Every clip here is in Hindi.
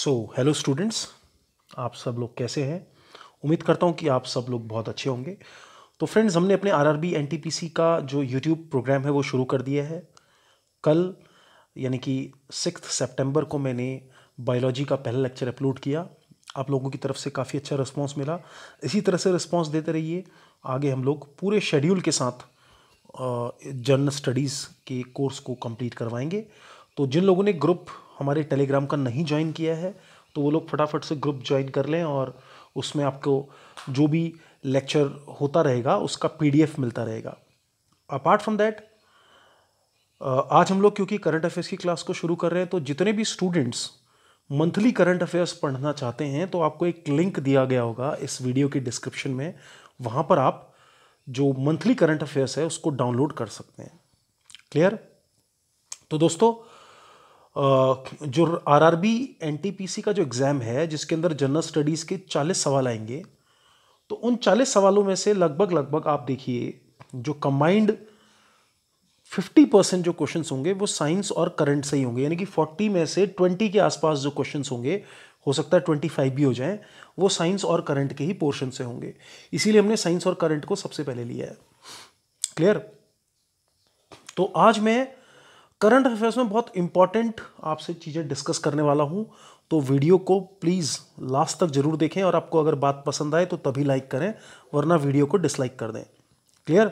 सो हेलो स्टूडेंट्स आप सब लोग कैसे हैं उम्मीद करता हूँ कि आप सब लोग बहुत अच्छे होंगे तो फ्रेंड्स हमने अपने आरआरबी एनटीपीसी का जो यूट्यूब प्रोग्राम है वो शुरू कर दिया है कल यानी कि सिक्स सितंबर को मैंने बायोलॉजी का पहला लेक्चर अपलोड किया आप लोगों की तरफ से काफ़ी अच्छा रिस्पॉन्स मिला इसी तरह से रिस्पॉन्स देते रहिए आगे हम लोग पूरे शेड्यूल के साथ जर्नल स्टडीज़ के कोर्स को कंप्लीट करवाएंगे तो जिन लोगों ने ग्रुप हमारे टेलीग्राम का नहीं ज्वाइन किया है तो वो लोग फटाफट से ग्रुप ज्वाइन कर लें और उसमें आपको जो भी लेक्चर होता रहेगा उसका पीडीएफ मिलता रहेगा अपार्ट फ्रॉम दैट आज हम लोग क्योंकि करंट अफेयर्स की क्लास को शुरू कर रहे हैं तो जितने भी स्टूडेंट्स मंथली करंट अफेयर्स पढ़ना चाहते हैं तो आपको एक लिंक दिया गया होगा इस वीडियो के डिस्क्रिप्शन में वहाँ पर आप जो मंथली करंट अफेयर्स है उसको डाउनलोड कर सकते हैं क्लियर तो दोस्तों जो R R B N T P C का जो एग्ज़ाम है जिसके अंदर जनरल स्टडीज़ के चालीस सवाल आएंगे तो उन चालीस सवालों में से लगभग लगभग आप देखिए जो कंबाइंड फिफ्टी परसेंट जो क्वेश्चन होंगे वो साइंस और करंट से ही होंगे यानी कि फोर्टी में से ट्वेंटी के आसपास जो क्वेश्चन होंगे हो सकता है ट्वेंटी फाइव भी हो जाएं वो साइंस और करंट के ही पोर्शन से होंगे इसीलिए हमने साइंस और करंट को सबसे पहले लिया है क्लियर तो आज मैं करंट अफेयर्स में बहुत इंपॉर्टेंट आपसे चीज़ें डिस्कस करने वाला हूँ तो वीडियो को प्लीज़ लास्ट तक ज़रूर देखें और आपको अगर बात पसंद आए तो तभी लाइक करें वरना वीडियो को डिसलाइक कर दें क्लियर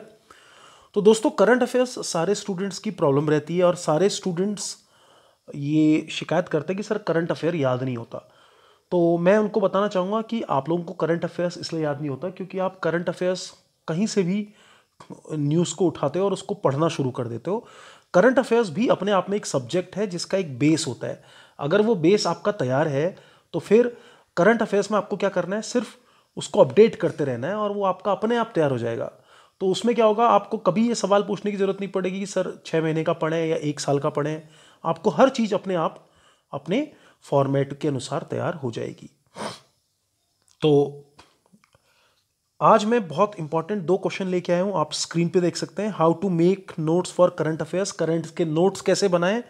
तो दोस्तों करंट अफेयर्स सारे स्टूडेंट्स की प्रॉब्लम रहती है और सारे स्टूडेंट्स ये शिकायत करते हैं कि सर करंट अफेयर याद नहीं होता तो मैं उनको बताना चाहूँगा कि आप लोगों को करंट अफेयर्स इसलिए याद नहीं होता क्योंकि आप करंट अफेयर्स कहीं से भी न्यूज़ को उठाते हो और उसको पढ़ना शुरू कर देते हो करंट अफेयर्स भी अपने आप में एक सब्जेक्ट है जिसका एक बेस होता है अगर वो बेस आपका तैयार है तो फिर करंट अफेयर्स में आपको क्या करना है सिर्फ उसको अपडेट करते रहना है और वो आपका अपने आप तैयार हो जाएगा तो उसमें क्या होगा आपको कभी ये सवाल पूछने की ज़रूरत नहीं पड़ेगी कि सर छः महीने का पढ़ें या एक साल का पढ़ें आपको हर चीज़ अपने आप अपने फॉर्मेट के अनुसार तैयार हो जाएगी तो आज मैं बहुत इंपॉर्टेंट दो क्वेश्चन लेके आया हूँ आप स्क्रीन पे देख सकते हैं how to make notes for current affairs current के नोट्स कैसे बनाएं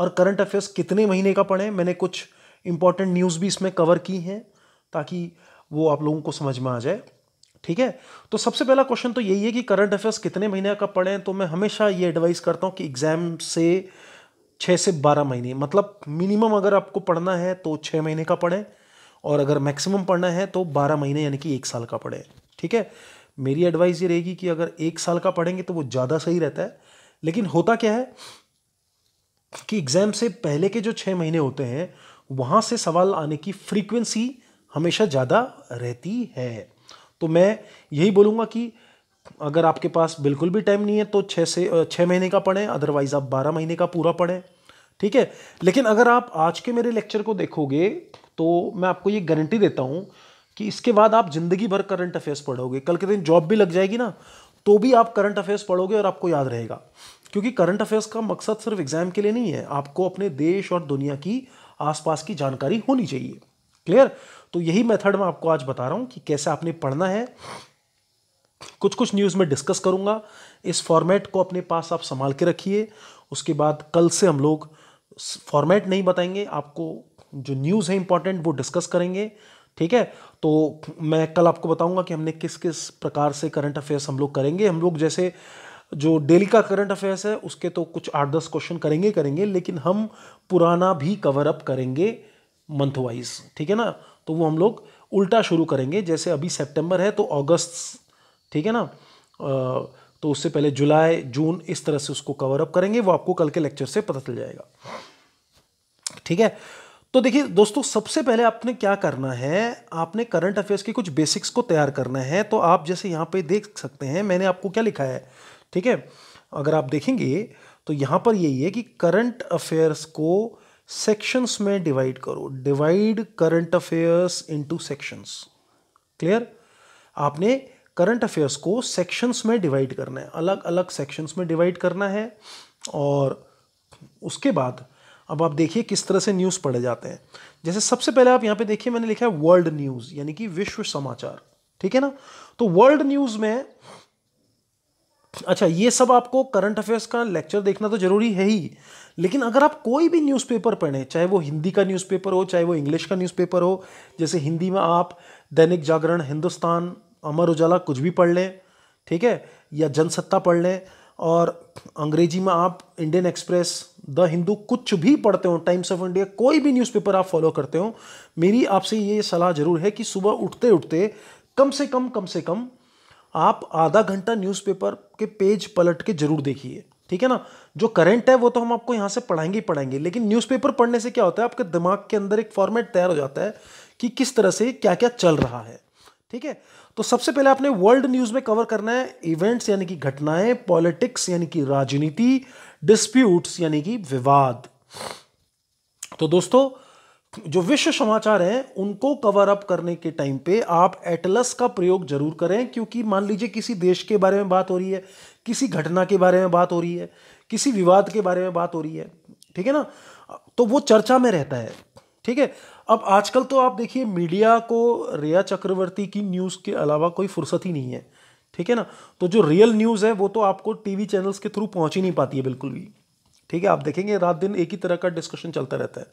और करंट अफेयर्स कितने महीने का पढ़ें मैंने कुछ इंपॉर्टेंट न्यूज़ भी इसमें कवर की हैं ताकि वो आप लोगों को समझ में आ जाए ठीक है तो सबसे पहला क्वेश्चन तो यही है कि करंट अफेयर्स कितने महीने का पढ़ें तो मैं हमेशा ये एडवाइस करता हूँ कि एग्ज़ाम से छः से बारह महीने मतलब मिनिमम अगर आपको पढ़ना है तो छः महीने का पढ़ें और अगर मैक्सिमम पढ़ना है तो बारह महीने यानी कि एक साल का पढ़ें ठीक है मेरी एडवाइस ये रहेगी कि अगर एक साल का पढ़ेंगे तो वो ज़्यादा सही रहता है लेकिन होता क्या है कि एग्ज़ाम से पहले के जो छः महीने होते हैं वहाँ से सवाल आने की फ्रीक्वेंसी हमेशा ज़्यादा रहती है तो मैं यही बोलूँगा कि अगर आपके पास बिल्कुल भी टाइम नहीं है तो छः से छः महीने का पढ़ें अदरवाइज़ आप बारह महीने का पूरा पढ़ें ठीक है लेकिन अगर आप आज के मेरे लेक्चर को देखोगे तो मैं आपको ये गारंटी देता हूँ कि इसके बाद आप ज़िंदगी भर करंट अफेयर्स पढ़ोगे कल के दिन जॉब भी लग जाएगी ना तो भी आप करंट अफेयर्स पढ़ोगे और आपको याद रहेगा क्योंकि करंट अफेयर्स का मकसद सिर्फ एग्जाम के लिए नहीं है आपको अपने देश और दुनिया की आसपास की जानकारी होनी चाहिए क्लियर तो यही मेथड मैं आपको आज बता रहा हूँ कि कैसे आपने पढ़ना है कुछ कुछ न्यूज़ में डिस्कस करूँगा इस फॉर्मेट को अपने पास आप संभाल के रखिए उसके बाद कल से हम लोग फॉर्मेट नहीं बताएंगे आपको जो न्यूज़ है इंपॉर्टेंट वो डिस्कस करेंगे ठीक है तो मैं कल आपको बताऊंगा कि हमने किस किस प्रकार से करंट अफेयर्स हम लोग करेंगे हम लोग जैसे जो डेली का करंट अफेयर्स है उसके तो कुछ आठ दस क्वेश्चन करेंगे करेंगे लेकिन हम पुराना भी कवर अप करेंगे मंथ वाइज ठीक है ना तो वो हम लोग उल्टा शुरू करेंगे जैसे अभी सेप्टेम्बर है तो अगस्त ठीक है ना तो उससे पहले जुलाई जून इस तरह से उसको कवर अप करेंगे वो आपको कल के लेक्चर से पता चल जाएगा ठीक है तो देखिए दोस्तों सबसे पहले आपने क्या करना है आपने करंट अफेयर्स के कुछ बेसिक्स को तैयार करना है तो आप जैसे यहाँ पे देख सकते हैं मैंने आपको क्या लिखा है ठीक है अगर आप देखेंगे तो यहाँ पर यही है कि करंट अफेयर्स को सेक्शंस में डिवाइड करो divide current affairs into sections clear आपने करंट अफेयर्स को सेक्शंस में डिवाइड करना है अलग अलग सेक्शंस में डिवाइड करना है और उसके बाद अब आप देखिए किस तरह से न्यूज़ पढ़े जाते हैं जैसे सबसे पहले आप यहाँ पे देखिए मैंने लिखा है वर्ल्ड न्यूज़ यानी कि विश्व समाचार ठीक है ना तो वर्ल्ड न्यूज़ में अच्छा ये सब आपको करंट अफेयर्स का लेक्चर देखना तो जरूरी है ही लेकिन अगर आप कोई भी न्यूज़पेपर पढ़ें चाहे वो हिंदी का न्यूज़पेपर हो चाहे वो इंग्लिश का न्यूज़पेपर हो जैसे हिंदी में आप दैनिक जागरण हिंदुस्तान अमर उजाला कुछ भी पढ़ लें ठीक है या जनसत्ता पढ़ लें और अंग्रेजी में आप इंडियन एक्सप्रेस द हिंदू कुछ भी पढ़ते हो टाइम्स ऑफ इंडिया कोई भी न्यूज़पेपर आप फॉलो करते हो मेरी आपसे ये सलाह ज़रूर है कि सुबह उठते उठते कम से कम कम से कम आप आधा घंटा न्यूज़पेपर के पेज पलट के जरूर देखिए ठीक है ना जो करंट है वो तो हम आपको यहाँ से पढ़ाएंगे ही पढ़ाएंगे लेकिन न्यूज़पेपर पढ़ने से क्या होता है आपके दिमाग के अंदर एक फॉर्मेट तैयार हो जाता है कि किस तरह से क्या क्या चल रहा है ठीक है तो सबसे पहले आपने वर्ल्ड न्यूज़ में कवर करना है इवेंट्स यानी कि घटनाएं पॉलिटिक्स यानी कि राजनीति डिस्प्यूट्स यानी कि विवाद तो दोस्तों जो विश्व समाचार हैं उनको कवर अप करने के टाइम पे आप एटलस का प्रयोग जरूर करें क्योंकि मान लीजिए किसी देश के बारे में बात हो रही है किसी घटना के बारे में बात हो रही है किसी विवाद के बारे में बात हो रही है ठीक है ना तो वो चर्चा में रहता है ठीक है अब आजकल तो आप देखिए मीडिया को रिया चक्रवर्ती की न्यूज़ के अलावा कोई फुर्सत ही नहीं है ठीक है ना तो जो रियल न्यूज़ है वो तो आपको टीवी चैनल्स के थ्रू पहुंच ही नहीं पाती है बिल्कुल भी ठीक है आप देखेंगे रात दिन एक ही तरह का डिस्कशन चलता रहता है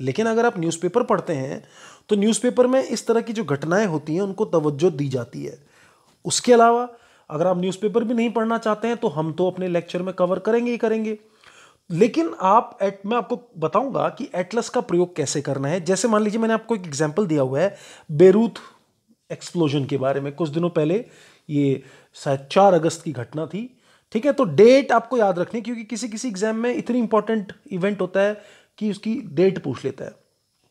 लेकिन अगर आप न्यूज़पेपर पढ़ते हैं तो न्यूज़पेपर में इस तरह की जो घटनाएं होती हैं उनको तवज्जो दी जाती है उसके अलावा अगर आप न्यूज़पेपर भी नहीं पढ़ना चाहते हैं तो हम तो अपने लेक्चर में कवर करेंगे ही करेंगे लेकिन आप एट मैं आपको बताऊंगा कि एटलस का प्रयोग कैसे करना है जैसे मान लीजिए मैंने आपको एक एग्जाम्पल दिया हुआ है बेरूथ एक्सप्लोजन के बारे में कुछ दिनों पहले ये शायद चार अगस्त की घटना थी ठीक है तो डेट आपको याद रखनी है क्योंकि किसी किसी एग्जाम में इतनी इंपॉर्टेंट इवेंट होता है कि उसकी डेट पूछ लेता है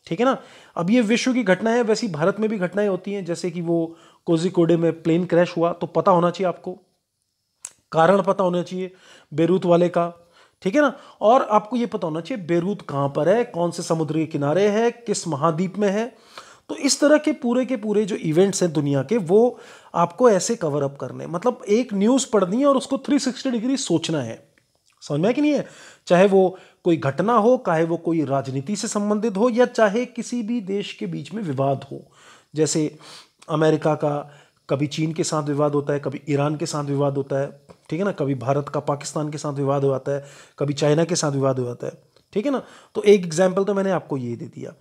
ठीक है ना अब ये विश्व की घटना है वैसी भारत में भी घटनाएं होती हैं जैसे कि वो कोजिकोडे में प्लेन क्रैश हुआ तो पता होना चाहिए आपको कारण पता होना चाहिए बेरूत वाले का ठीक है ना और आपको ये पता होना चाहिए बेरूत कहाँ पर है कौन से समुद्र के किनारे है किस महाद्वीप में है तो इस तरह के पूरे के पूरे जो इवेंट्स हैं दुनिया के वो आपको ऐसे कवर अप करने मतलब एक न्यूज़ पढ़नी है और उसको 360 डिग्री सोचना है समझ में कि नहीं है चाहे वो कोई घटना हो चाहे वो कोई राजनीति से संबंधित हो या चाहे किसी भी देश के बीच में विवाद हो जैसे अमेरिका का कभी चीन के साथ विवाद होता है कभी ईरान के साथ विवाद होता है ठीक है ना कभी भारत का पाकिस्तान के साथ विवाद हो जाता है कभी चाइना के साथ विवाद हो जाता है ठीक है ना तो एक एग्जाम्पल तो मैंने आपको ये दे दिया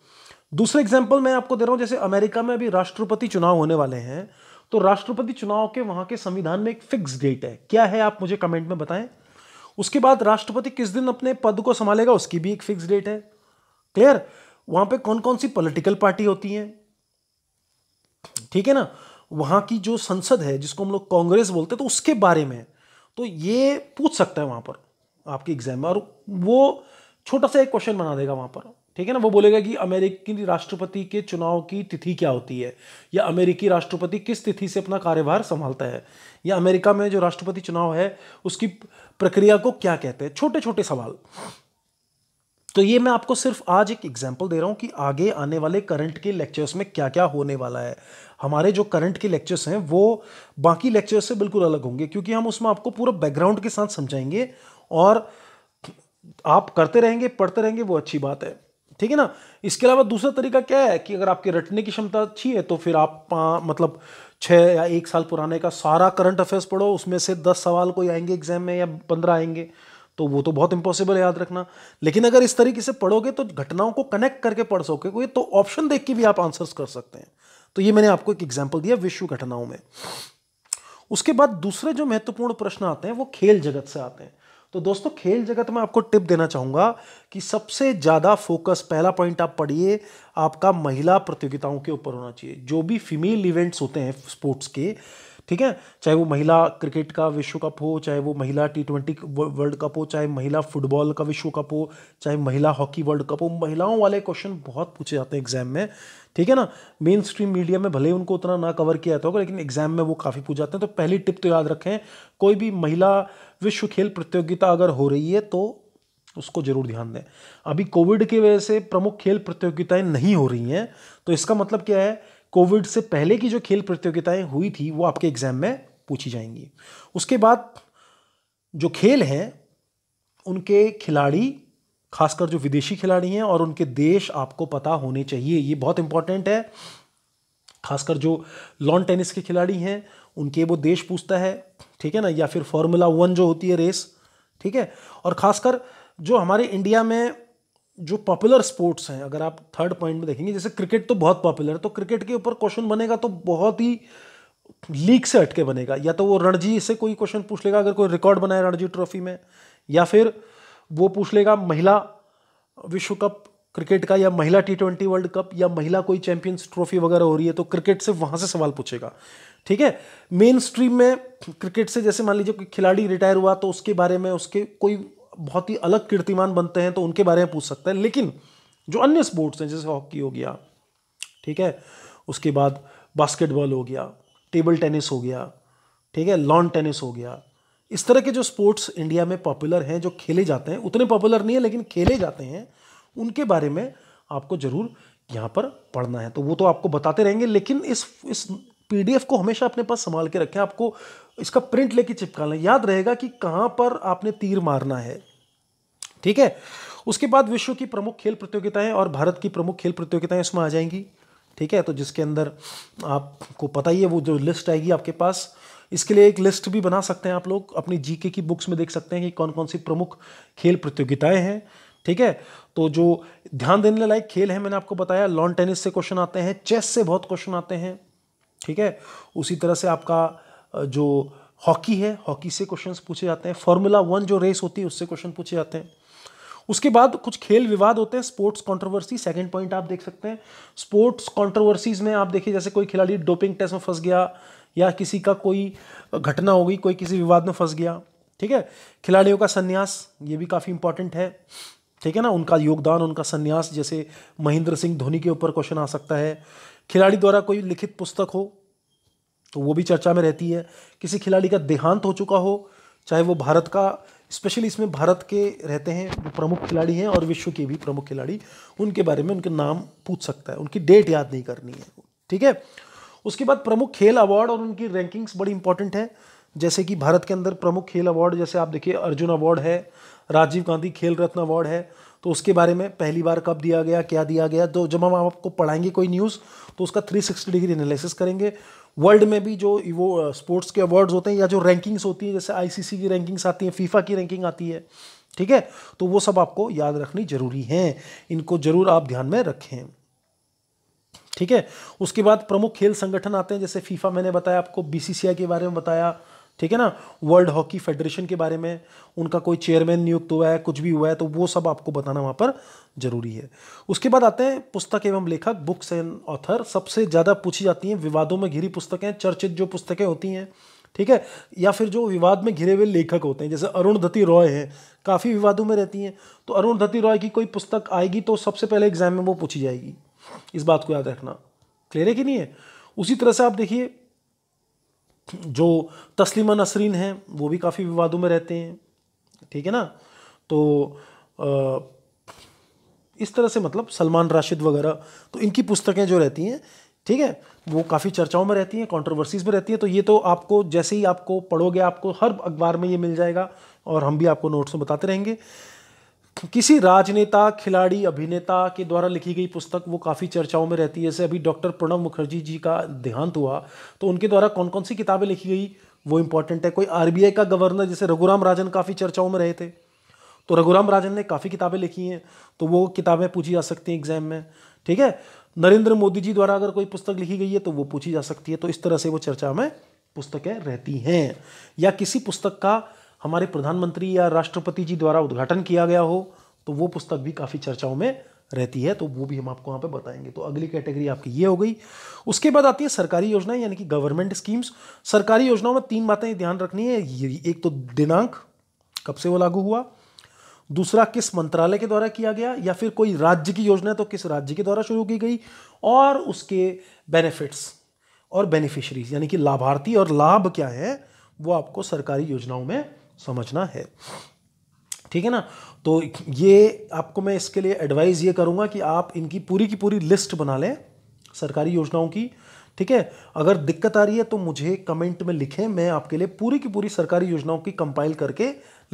दूसरा एग्जाम्पल मैं आपको दे रहा हूँ जैसे अमेरिका में अभी राष्ट्रपति चुनाव होने वाले हैं तो राष्ट्रपति चुनाव के वहां के संविधान में एक फिक्स डेट है क्या है आप मुझे कमेंट में बताएं उसके बाद राष्ट्रपति किस दिन अपने पद को संभालेगा उसकी भी एक फिक्स डेट है क्लियर वहां पे कौन कौन सी पॉलिटिकल पार्टी होती है ठीक है ना वहां की जो संसद है जिसको हम लोग कांग्रेस बोलते हैं तो उसके बारे में तो ये पूछ सकता है वहां पर आपके एग्जाम में और वो छोटा सा एक क्वेश्चन बना देगा वहां पर ठीक है ना वो बोलेगा कि अमेरिकी राष्ट्रपति के चुनाव की तिथि क्या होती है या अमेरिकी राष्ट्रपति किस तिथि से अपना कार्यभार संभालता है या अमेरिका में जो राष्ट्रपति चुनाव है उसकी प्रक्रिया को क्या कहते हैं छोटे छोटे सवाल तो ये मैं आपको सिर्फ आज एक एग्जाम्पल दे रहा हूँ कि आगे आने वाले करंट के लेक्चर्स में क्या क्या होने वाला है हमारे जो करंट के लेक्चर्स हैं वो बाकी लेक्चर्स से बिल्कुल अलग होंगे क्योंकि हम उसमें आपको पूरा बैकग्राउंड के साथ समझाएंगे और आप करते रहेंगे पढ़ते रहेंगे वो अच्छी बात है ठीक है ना इसके अलावा दूसरा तरीका क्या है कि अगर आपके रटने की क्षमता अच्छी है तो फिर आप मतलब छः या एक साल पुराने का सारा करंट अफेयर्स पढ़ो उसमें से दस सवाल कोई आएंगे एग्जाम में या पंद्रह आएंगे तो वो तो बहुत इंपॉसिबल है याद रखना लेकिन अगर इस तरीके से पढ़ोगे तो घटनाओं को कनेक्ट करके पढ़ सकोगे तो ऑप्शन देख के भी आप आंसर्स कर सकते हैं तो ये मैंने आपको एक एग्जाम्पल दिया विश्व घटनाओं में उसके बाद दूसरे जो महत्वपूर्ण प्रश्न आते हैं वो खेल जगत से आते हैं तो दोस्तों खेल जगत में आपको टिप देना चाहूँगा कि सबसे ज़्यादा फोकस पहला पॉइंट आप पढ़िए आपका महिला प्रतियोगिताओं के ऊपर होना चाहिए जो भी फीमेल इवेंट्स होते हैं स्पोर्ट्स के ठीक है चाहे वो महिला क्रिकेट का विश्व कप हो चाहे वो महिला टी ट्वेंटी वर्ल्ड कप हो चाहे महिला फुटबॉल का विश्व कप हो चाहे महिला हॉकी वर्ल्ड कप हो महिलाओं वाले क्वेश्चन बहुत पूछे जाते हैं एग्जाम में ठीक है ना मेन स्ट्रीम मीडिया में भले उनको उतना ना कवर किया जाता होगा लेकिन एग्जाम में वो काफ़ी पूछ जाते हैं तो पहली टिप तो याद रखें कोई भी महिला विश्व खेल प्रतियोगिता अगर हो रही है तो उसको जरूर ध्यान दें अभी कोविड की वजह से प्रमुख खेल प्रतियोगिताएं नहीं हो रही हैं तो इसका मतलब क्या है कोविड से पहले की जो खेल प्रतियोगिताएं हुई थी वो आपके एग्जाम में पूछी जाएंगी उसके बाद जो खेल हैं उनके खिलाड़ी खासकर जो विदेशी खिलाड़ी हैं और उनके देश आपको पता होने चाहिए ये बहुत इंपॉर्टेंट है खासकर जो लॉन टेनिस के खिलाड़ी हैं उनके वो देश पूछता है ठीक है ना या फिर फॉर्मूला वन जो होती है रेस ठीक है और खासकर जो हमारे इंडिया में जो पॉपुलर स्पोर्ट्स हैं अगर आप थर्ड पॉइंट में देखेंगे जैसे क्रिकेट तो बहुत पॉपुलर है तो क्रिकेट के ऊपर क्वेश्चन बनेगा तो बहुत ही लीग से हटके बनेगा या तो वो रणजी से कोई क्वेश्चन पूछ लेगा अगर कोई रिकॉर्ड बनाए रणजी ट्रॉफी में या फिर वो पूछ लेगा महिला विश्व कप क्रिकेट का या महिला टी ट्वेंटी वर्ल्ड कप या महिला कोई चैंपियंस ट्रॉफी वगैरह हो रही है तो क्रिकेट से वहाँ से सवाल पूछेगा ठीक है मेन स्ट्रीम में क्रिकेट से जैसे मान लीजिए कोई खिलाड़ी रिटायर हुआ तो उसके बारे में उसके कोई बहुत ही अलग कीर्तिमान बनते हैं तो उनके बारे में पूछ सकते हैं लेकिन जो अन्य स्पोर्ट्स हैं जैसे हॉकी हो गया ठीक है उसके बाद बास्केटबॉल हो गया टेबल टेनिस हो गया ठीक है लॉन टेनिस हो गया इस तरह के जो स्पोर्ट्स इंडिया में पॉपुलर हैं जो खेले जाते हैं उतने पॉपुलर नहीं है लेकिन खेले जाते हैं उनके बारे में आपको ज़रूर यहाँ पर पढ़ना है तो वो तो आपको बताते रहेंगे लेकिन इस इस पीडीएफ को हमेशा अपने पास संभाल के रखें आपको इसका प्रिंट लेके चिपकाना है याद रहेगा कि कहाँ पर आपने तीर मारना है ठीक है उसके बाद विश्व की प्रमुख खेल प्रतियोगिताएं और भारत की प्रमुख खेल प्रतियोगिताएं इसमें आ जाएंगी ठीक है तो जिसके अंदर आपको पता ही है वो जो लिस्ट आएगी आपके पास इसके लिए एक लिस्ट भी बना सकते हैं आप लोग अपनी जीके की बुक्स में देख सकते हैं कि कौन कौन सी प्रमुख खेल प्रतियोगिताएं हैं ठीक है तो जो ध्यान देने लायक खेल है मैंने आपको बताया लॉन टेनिस से क्वेश्चन आते हैं चेस से बहुत क्वेश्चन आते हैं ठीक है उसी तरह से आपका जो हॉकी है हॉकी से क्वेश्चन पूछे जाते हैं फॉर्मूला वन जो रेस होती है उससे क्वेश्चन पूछे जाते हैं उसके बाद कुछ खेल विवाद होते हैं स्पोर्ट्स कंट्रोवर्सी सेकंड पॉइंट आप देख सकते हैं स्पोर्ट्स कंट्रोवर्सीज में आप देखिए जैसे कोई खिलाड़ी डोपिंग टेस्ट में फंस गया या किसी का कोई घटना हो गई कोई किसी विवाद में फंस गया ठीक है खिलाड़ियों का संन्यास ये भी काफ़ी इंपॉर्टेंट है ठीक है ना उनका योगदान उनका संन्यास जैसे महेंद्र सिंह धोनी के ऊपर क्वेश्चन आ सकता है खिलाड़ी द्वारा कोई लिखित पुस्तक हो तो वो भी चर्चा में रहती है किसी खिलाड़ी का देहांत हो चुका हो चाहे वो भारत का स्पेशली इसमें भारत के रहते हैं जो प्रमुख खिलाड़ी हैं और विश्व के भी प्रमुख खिलाड़ी उनके बारे में उनके नाम पूछ सकता है उनकी डेट याद नहीं करनी है ठीक है उसके बाद प्रमुख खेल अवार्ड और उनकी रैंकिंग्स बड़ी इंपॉर्टेंट है जैसे कि भारत के अंदर प्रमुख खेल अवार्ड जैसे आप देखिए अर्जुन अवार्ड है राजीव गांधी खेल रत्न अवार्ड है तो उसके बारे में पहली बार कब दिया गया क्या दिया गया तो जब हम आपको पढ़ाएंगे कोई न्यूज़ तो उसका 360 डिग्री एनालिसिस करेंगे वर्ल्ड में भी जो वो स्पोर्ट्स के अवार्ड्स होते हैं या जो रैंकिंग्स होती हैं जैसे आईसीसी की रैंकिंग्स आती हैं फीफा की रैंकिंग आती है ठीक है तो वो सब आपको याद रखनी जरूरी है इनको ज़रूर आप ध्यान में रखें ठीक है उसके बाद प्रमुख खेल संगठन आते हैं जैसे फीफा मैंने बताया आपको बीसीसीआई के बारे में बताया ठीक है ना वर्ल्ड हॉकी फेडरेशन के बारे में उनका कोई चेयरमैन नियुक्त हुआ है कुछ भी हुआ है तो वो सब आपको बताना वहाँ पर जरूरी है उसके बाद आते हैं पुस्तक एवं लेखक बुक्स एंड ऑथर सबसे ज़्यादा पूछी जाती हैं विवादों में घिरी पुस्तकें चर्चित जो पुस्तकें होती हैं ठीक है या फिर जो विवाद में घिरे हुए लेखक होते हैं जैसे अरुणधति रॉय हैं काफ़ी विवादों में रहती हैं तो अरुणधति रॉय की कोई पुस्तक आएगी तो सबसे पहले एग्जाम में वो पूछी जाएगी इस बात को याद रखना क्लियर है कि नहीं है उसी तरह से आप देखिए जो तस्लिमा नसरीन हैं वो भी काफ़ी विवादों में रहते हैं ठीक है ना तो आ, इस तरह से मतलब सलमान राशिद वगैरह तो इनकी पुस्तकें जो रहती हैं ठीक है वो काफ़ी चर्चाओं में रहती हैं कंट्रोवर्सीज में रहती हैं तो ये तो आपको जैसे ही आपको पढ़ोगे आपको हर अखबार में ये मिल जाएगा और हम भी आपको नोट्स में बताते रहेंगे किसी राजनेता खिलाड़ी अभिनेता के द्वारा लिखी गई पुस्तक वो काफ़ी चर्चाओं में रहती है जैसे अभी डॉक्टर प्रणब मुखर्जी जी का देहांत हुआ तो उनके द्वारा कौन कौन सी किताबें लिखी गई वो इंपॉर्टेंट है कोई आरबीआई का गवर्नर जैसे रघुराम राजन काफ़ी चर्चाओं में रहे थे तो रघुराम राजन ने काफ़ी किताबें लिखी हैं तो वो किताबें पूछी जा सकती हैं एग्जाम में ठीक है नरेंद्र मोदी जी द्वारा अगर कोई पुस्तक लिखी गई है तो वो पूछी जा सकती है तो इस तरह से वो चर्चा में पुस्तकें रहती हैं या किसी पुस्तक का हमारे प्रधानमंत्री या राष्ट्रपति जी द्वारा उद्घाटन किया गया हो तो वो पुस्तक भी काफ़ी चर्चाओं में रहती है तो वो भी हम आपको वहाँ पे बताएंगे तो अगली कैटेगरी आपकी ये हो गई उसके बाद आती है सरकारी योजनाएं यानी कि गवर्नमेंट स्कीम्स सरकारी योजनाओं में तीन बातें ध्यान रखनी है एक तो दिनांक कब से वो लागू हुआ दूसरा किस मंत्रालय के द्वारा किया गया या फिर कोई राज्य की योजना तो किस राज्य के द्वारा शुरू की गई और उसके बेनिफिट्स और बेनिफिशरीज यानी कि लाभार्थी और लाभ क्या है वो आपको सरकारी योजनाओं में समझना है ठीक है ना तो ये आपको मैं इसके लिए एडवाइज़ ये करूँगा कि आप इनकी पूरी की पूरी लिस्ट बना लें सरकारी योजनाओं की ठीक है अगर दिक्कत आ रही है तो मुझे कमेंट में लिखें मैं आपके लिए पूरी की पूरी सरकारी योजनाओं की कंपाइल करके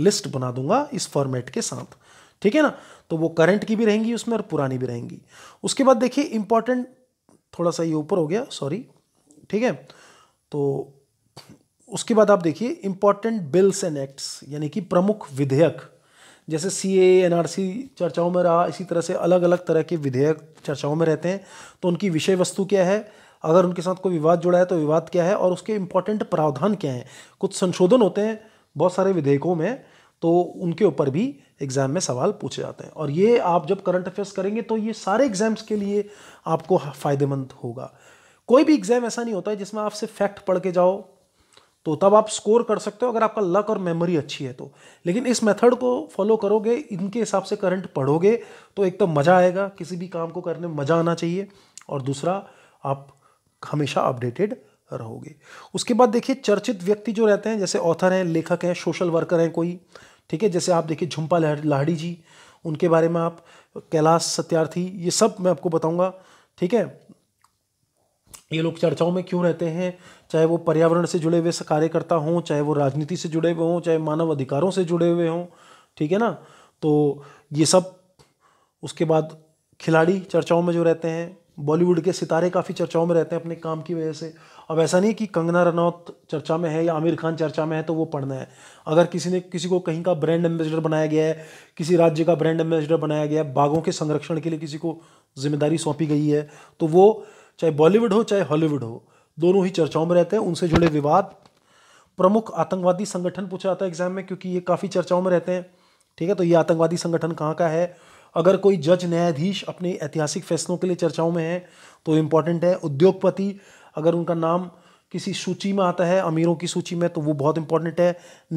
लिस्ट बना दूंगा इस फॉर्मेट के साथ ठीक है ना तो वो करंट की भी रहेंगी उसमें और पुरानी भी रहेंगी उसके बाद देखिए इंपॉर्टेंट थोड़ा सा ये ऊपर हो गया सॉरी ठीक है तो उसके बाद आप देखिए इम्पॉर्टेंट बिल्स एंड एक्ट्स यानी कि प्रमुख विधेयक जैसे सी ए एन आर सी चर्चाओं में रहा इसी तरह से अलग अलग तरह के विधेयक चर्चाओं में रहते हैं तो उनकी विषय वस्तु क्या है अगर उनके साथ कोई विवाद जुड़ा है तो विवाद क्या है और उसके इंपॉर्टेंट प्रावधान क्या हैं कुछ संशोधन होते हैं बहुत सारे विधेयकों में तो उनके ऊपर भी एग्ज़ाम में सवाल पूछे जाते हैं और ये आप जब करंट अफेयर्स करेंगे तो ये सारे एग्ज़ाम्स के लिए आपको फ़ायदेमंद होगा कोई भी एग्ज़ाम ऐसा नहीं होता है जिसमें आप सिर्फ फैक्ट पढ़ के जाओ तो तब आप स्कोर कर सकते हो अगर आपका लक और मेमोरी अच्छी है तो लेकिन इस मेथड को फॉलो करोगे इनके हिसाब से करंट पढ़ोगे तो एक तो मज़ा आएगा किसी भी काम को करने में मज़ा आना चाहिए और दूसरा आप हमेशा अपडेटेड रहोगे उसके बाद देखिए चर्चित व्यक्ति जो रहते हैं जैसे ऑथर हैं लेखक हैं सोशल वर्कर हैं कोई ठीक है जैसे आप देखिए झुम्पा लाहड़ी जी उनके बारे में आप कैलाश सत्यार्थी ये सब मैं आपको बताऊंगा ठीक है ये लोग चर्चाओं में क्यों रहते हैं चाहे वो पर्यावरण से जुड़े हुए कार्यकर्ता हों चाहे वो राजनीति से जुड़े हुए हों चाहे मानव अधिकारों से जुड़े हुए हों ठीक है ना तो ये सब उसके बाद खिलाड़ी चर्चाओं में जो रहते हैं बॉलीवुड के सितारे काफ़ी चर्चाओं में रहते हैं अपने काम की वजह से अब ऐसा नहीं कि कंगना रनौत चर्चा में है या आमिर खान चर्चा में है तो वो पढ़ना है अगर किसी ने किसी को कहीं का ब्रांड एम्बेसडर बनाया गया है किसी राज्य का ब्रांड एम्बेसडर बनाया गया है बाघों के संरक्षण के लिए किसी को जिम्मेदारी सौंपी गई है तो वो चाहे बॉलीवुड हो चाहे हॉलीवुड हो दोनों ही चर्चाओं में रहते हैं उनसे जुड़े विवाद प्रमुख आतंकवादी संगठन पूछा जाता है एग्जाम में क्योंकि ये काफ़ी चर्चाओं में रहते हैं ठीक है तो ये आतंकवादी संगठन कहाँ का है अगर कोई जज न्यायाधीश अपने ऐतिहासिक फैसलों के लिए चर्चाओं में है तो इम्पॉर्टेंट है उद्योगपति अगर उनका नाम किसी सूची में आता है अमीरों की सूची में तो वो बहुत इंपॉर्टेंट है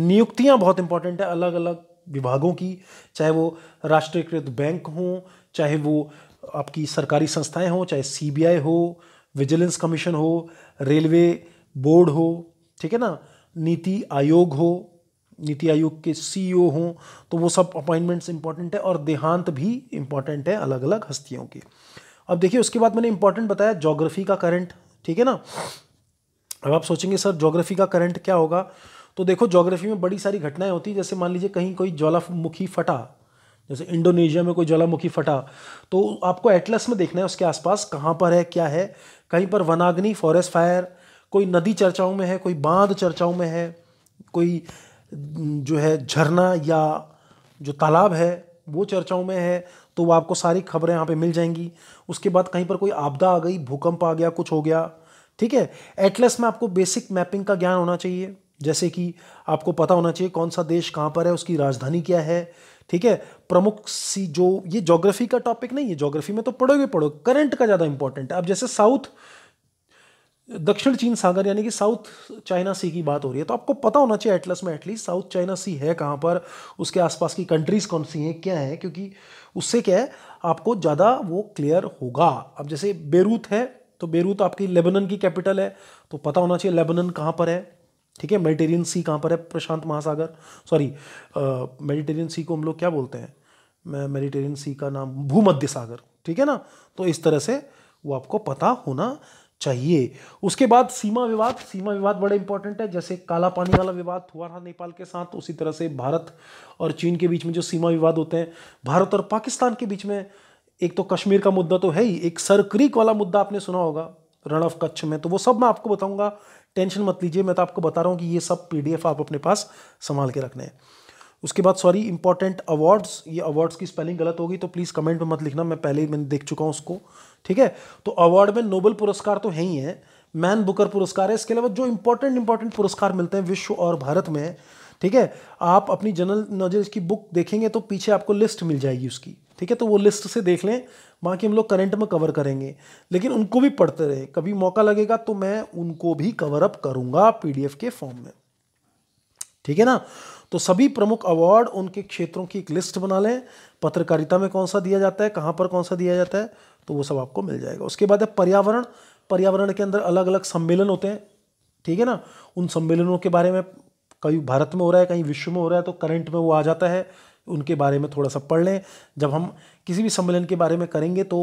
नियुक्तियाँ बहुत इंपॉर्टेंट है अलग अलग विभागों की चाहे वो राष्ट्रीयकृत बैंक हों चाहे वो आपकी सरकारी संस्थाएं हों चाहे सीबीआई हो विजिलेंस कमीशन हो रेलवे बोर्ड हो ठीक है ना नीति आयोग हो नीति आयोग के सीईओ e हो तो वो सब अपॉइंटमेंट्स इंपॉर्टेंट है और देहांत भी इंपॉर्टेंट है अलग अलग हस्तियों के अब देखिए उसके बाद मैंने इंपॉर्टेंट बताया ज्योग्राफी का करंट ठीक है ना अब आप सोचेंगे सर ज्योग्राफी का करंट क्या होगा तो देखो जोग्राफी में बड़ी सारी घटनाएं होती हैं जैसे मान लीजिए कहीं कोई ज्वालामुखी फटा जैसे इंडोनेशिया में कोई ज्वालामुखी फटा तो आपको एटलस में देखना है उसके आसपास कहाँ पर है क्या है कहीं पर वनाग्नि फॉरेस्ट फायर कोई नदी चर्चाओं में है कोई बांध चर्चाओं में है कोई जो है झरना या जो तालाब है वो चर्चाओं में है तो वो आपको सारी खबरें यहाँ पे मिल जाएंगी उसके बाद कहीं पर कोई आपदा आ गई भूकंप आ गया कुछ हो गया ठीक है एटलस में आपको बेसिक मैपिंग का ज्ञान होना चाहिए जैसे कि आपको पता होना चाहिए कौन सा देश कहाँ पर है उसकी राजधानी क्या है ठीक है प्रमुख सी जो ये जोग्राफी का टॉपिक नहीं है जोग्राफी में तो पढ़ोगे पढ़ो करंट का ज़्यादा इंपॉर्टेंट है अब जैसे साउथ दक्षिण चीन सागर यानी कि साउथ चाइना सी की बात हो रही है तो आपको पता होना चाहिए एटलस में एटलीस्ट साउथ चाइना सी है कहाँ पर उसके आसपास की कंट्रीज़ कौन सी हैं क्या है क्योंकि उससे क्या है आपको ज़्यादा वो क्लियर होगा अब जैसे बेरूत है तो बेरूत आपकी लेबनन की कैपिटल है तो पता होना चाहिए लेबनन कहाँ पर है ठीक है मेडिटेरियन सी कहाँ पर है प्रशांत महासागर सॉरी मेडिटेरियन सी को हम लोग क्या बोलते हैं मेडिटेरियन सी का नाम भूमध्य सागर ठीक है ना तो इस तरह से वो आपको पता होना चाहिए उसके बाद सीमा विवाद सीमा विवाद बड़े इंपॉर्टेंट है जैसे काला पानी वाला विवाद हुआ था नेपाल के साथ उसी तरह से भारत और चीन के बीच में जो सीमा विवाद होते हैं भारत और पाकिस्तान के बीच में एक तो कश्मीर का मुद्दा तो है ही एक सर क्रीक वाला मुद्दा आपने सुना होगा रण ऑफ कच्छ में तो वो सब मैं आपको बताऊंगा टेंशन मत लीजिए मैं तो आपको बता रहा हूँ कि ये सब पी आप अपने पास संभाल के रखने हैं उसके बाद सॉरी इंपॉर्टेंट अवार्ड्स ये अवार्ड्स की स्पेलिंग गलत होगी तो प्लीज़ कमेंट में मत लिखना मैं पहले ही मैंने देख चुका हूँ उसको ठीक है तो अवार्ड में नोबल पुरस्कार तो है ही है मैन बुकर पुरस्कार है इसके अलावा जो इंपॉर्टेंट इंपॉर्टेंट पुरस्कार मिलते हैं विश्व और भारत में ठीक है आप अपनी जनरल नॉलेज की बुक देखेंगे तो पीछे आपको लिस्ट मिल जाएगी उसकी ठीक है तो वो लिस्ट से देख लें बाकी हम लोग करंट में कवर करेंगे लेकिन उनको भी पढ़ते रहे कभी मौका लगेगा तो मैं उनको भी कवर अप करूंगा पी के फॉर्म में ठीक है ना तो सभी प्रमुख अवार्ड उनके क्षेत्रों की एक लिस्ट बना लें पत्रकारिता में कौन सा दिया जाता है कहाँ पर कौन सा दिया जाता है तो वो सब आपको मिल जाएगा उसके बाद है पर्यावरण पर्यावरण के अंदर अलग अलग सम्मेलन होते हैं ठीक है ना उन सम्मेलनों के बारे में कहीं भारत में हो रहा है कहीं विश्व में हो रहा है तो करंट में वो आ जाता है उनके बारे में थोड़ा सा पढ़ लें जब हम किसी भी सम्मेलन के बारे में करेंगे तो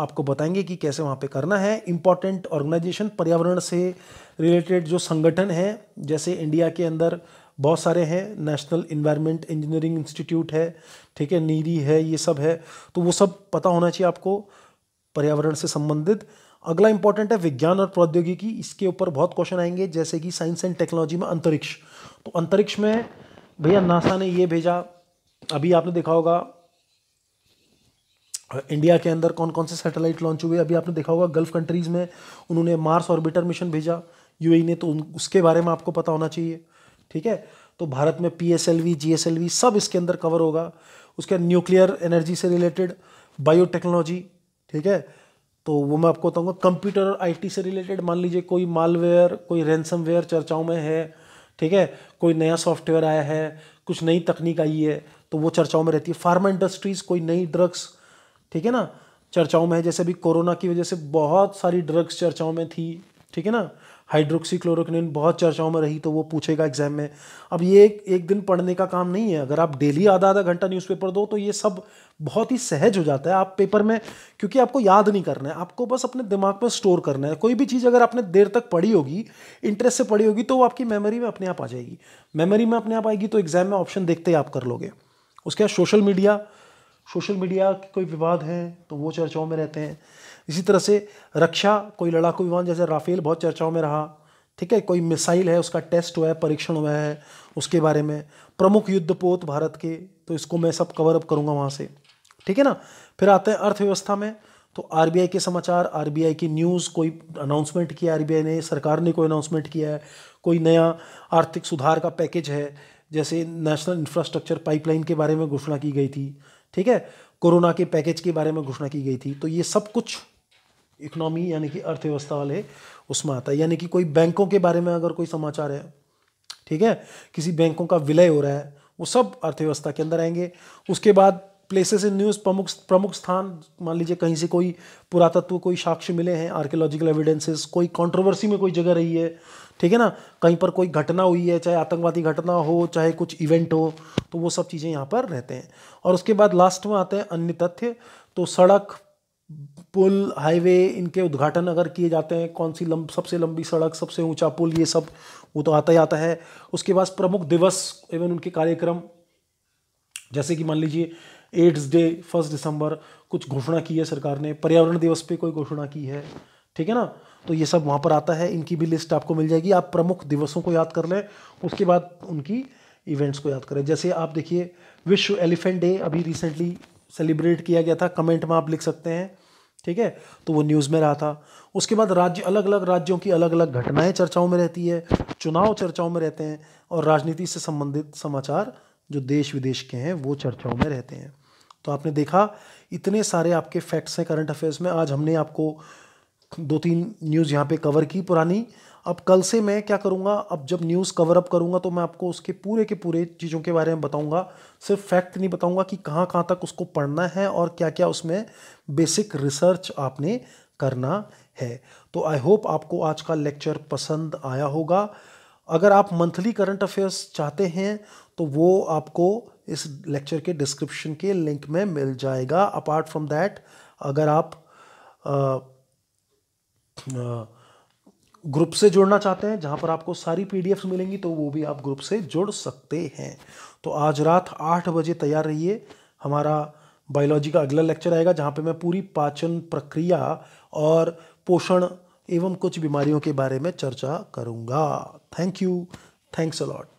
आपको बताएंगे कि कैसे वहाँ पे करना है इम्पॉर्टेंट ऑर्गेनाइजेशन पर्यावरण से रिलेटेड जो संगठन हैं जैसे इंडिया के अंदर बहुत सारे हैं नेशनल इन्वायरमेंट इंजीनियरिंग इंस्टीट्यूट है ठीक है नीरी है ये सब है तो वो सब पता होना चाहिए आपको पर्यावरण से संबंधित अगला इंपॉर्टेंट है विज्ञान और प्रौद्योगिकी इसके ऊपर बहुत क्वेश्चन आएंगे जैसे कि साइंस एंड टेक्नोलॉजी में अंतरिक्ष तो अंतरिक्ष में भैया नासा ने ये भेजा अभी आपने देखा होगा इंडिया के अंदर कौन कौन से सैटेलाइट लॉन्च हुए अभी आपने देखा होगा गल्फ कंट्रीज़ में उन्होंने मार्स ऑर्बिटर मिशन भेजा यूएई e ने तो उसके बारे में आपको पता होना चाहिए ठीक है तो भारत में P S L V V सब इसके अंदर कवर होगा उसके न्यूक्लियर एनर्जी से रिलेटेड बायोटेक्नोलॉजी ठीक है तो वो मैं आपको बताऊँगा कंप्यूटर और आईटी से रिलेटेड मान लीजिए कोई मालवेयर कोई रैनसमवेयर चर्चाओं में है ठीक है कोई नया सॉफ्टवेयर आया है कुछ नई तकनीक आई है तो वो चर्चाओं में रहती है फार्मा इंडस्ट्रीज़ कोई नई ड्रग्स ठीक है ना चर्चाओं में है जैसे अभी कोरोना की वजह से बहुत सारी ड्रग्स चर्चाओं में थी ठीक है ना हाइड्रोक्सीक्लोरोक्निन बहुत चर्चाओं में रही तो वो पूछेगा एग्जाम में अब ये एक एक दिन पढ़ने का काम नहीं है अगर आप डेली आधा आधा घंटा न्यूज़पेपर दो तो ये सब बहुत ही सहज हो जाता है आप पेपर में क्योंकि आपको याद नहीं करना है आपको बस अपने दिमाग में स्टोर करना है कोई भी चीज़ अगर आपने देर तक पढ़ी होगी इंटरेस्ट से पढ़ी होगी तो वो आपकी मेमोरी में अपने आप आ जाएगी मेमोरी में अपने आप आएगी तो एग्जाम में ऑप्शन देखते ही आप कर लोगे उसके बाद सोशल मीडिया सोशल मीडिया के कोई विवाद हैं तो वो चर्चाओं में रहते हैं इसी तरह से रक्षा कोई लड़ाकू विमान जैसे राफेल बहुत चर्चाओं में रहा ठीक है कोई मिसाइल है उसका टेस्ट हुआ है परीक्षण हुआ है उसके बारे में प्रमुख युद्धपोत भारत के तो इसको मैं सब कवर अप करूँगा वहाँ से ठीक है ना फिर आते हैं अर्थव्यवस्था में तो आर के समाचार आर की न्यूज़ कोई अनाउंसमेंट किया आर ने सरकार ने कोई अनाउंसमेंट किया है कोई नया आर्थिक सुधार का पैकेज है जैसे नेशनल इंफ्रास्ट्रक्चर पाइपलाइन के बारे में घोषणा की गई थी ठीक है कोरोना के पैकेज के बारे में घोषणा की गई थी तो ये सब कुछ इकोनॉमी यानी कि अर्थव्यवस्था वाले उसमें आता है यानी कि कोई बैंकों के बारे में अगर कोई समाचार है ठीक है किसी बैंकों का विलय हो रहा है वो सब अर्थव्यवस्था के अंदर आएंगे उसके बाद प्लेसेस इन न्यूज़ प्रमुख प्रमुख स्थान मान लीजिए कहीं से कोई पुरातत्व कोई साक्ष्य मिले हैं आर्कियोलॉजिकल एविडेंसेस कोई कंट्रोवर्सी में कोई जगह रही है ठीक है ना कहीं पर कोई घटना हुई है चाहे आतंकवादी घटना हो चाहे कुछ इवेंट हो तो वो सब चीज़ें यहाँ पर रहते हैं और उसके बाद लास्ट में आते हैं अन्य तथ्य तो सड़क पुल हाईवे इनके उद्घाटन अगर किए जाते हैं कौन सी लंब सबसे लंबी सड़क सबसे ऊंचा पुल ये सब वो तो आता ही आता है उसके बाद प्रमुख दिवस एवं उनके कार्यक्रम जैसे कि मान लीजिए एड्स डे फर्स्ट दिसंबर कुछ घोषणा की है सरकार ने पर्यावरण दिवस पे कोई घोषणा की है ठीक है ना तो ये सब वहाँ पर आता है इनकी भी लिस्ट आपको मिल जाएगी आप प्रमुख दिवसों को याद कर लें उसके बाद उनकी इवेंट्स को याद करें जैसे आप देखिए विश्व एलिफेंट डे अभी रिसेंटली सेलिब्रेट किया गया था कमेंट में आप लिख सकते हैं ठीक है तो वो न्यूज़ में रहा था उसके बाद राज्य अलग अलग राज्यों की अलग अलग घटनाएं चर्चाओं में रहती है चुनाव चर्चाओं में रहते हैं और राजनीति से संबंधित समाचार जो देश विदेश के हैं वो चर्चाओं में रहते हैं तो आपने देखा इतने सारे आपके फैक्ट्स हैं करंट अफेयर्स में आज हमने आपको दो तीन न्यूज़ यहाँ पे कवर की पुरानी अब कल से मैं क्या करूँगा अब जब न्यूज़ कवर अप करूँगा तो मैं आपको उसके पूरे के पूरे चीज़ों के बारे में बताऊँगा सिर्फ फैक्ट नहीं बताऊँगा कि कहाँ कहाँ तक उसको पढ़ना है और क्या क्या उसमें बेसिक रिसर्च आपने करना है तो आई होप आपको आज का लेक्चर पसंद आया होगा अगर आप मंथली करंट अफेयर्स चाहते हैं तो वो आपको इस लेक्चर के डिस्क्रिप्शन के लिंक में मिल जाएगा अपार्ट फ्रॉम दैट अगर आप आ, ग्रुप से जुड़ना चाहते हैं जहाँ पर आपको सारी पी मिलेंगी तो वो भी आप ग्रुप से जुड़ सकते हैं तो आज रात आठ बजे तैयार रहिए हमारा बायोलॉजी का अगला लेक्चर आएगा जहाँ पे मैं पूरी पाचन प्रक्रिया और पोषण एवं कुछ बीमारियों के बारे में चर्चा करूँगा थैंक यू थैंक्स अलॉट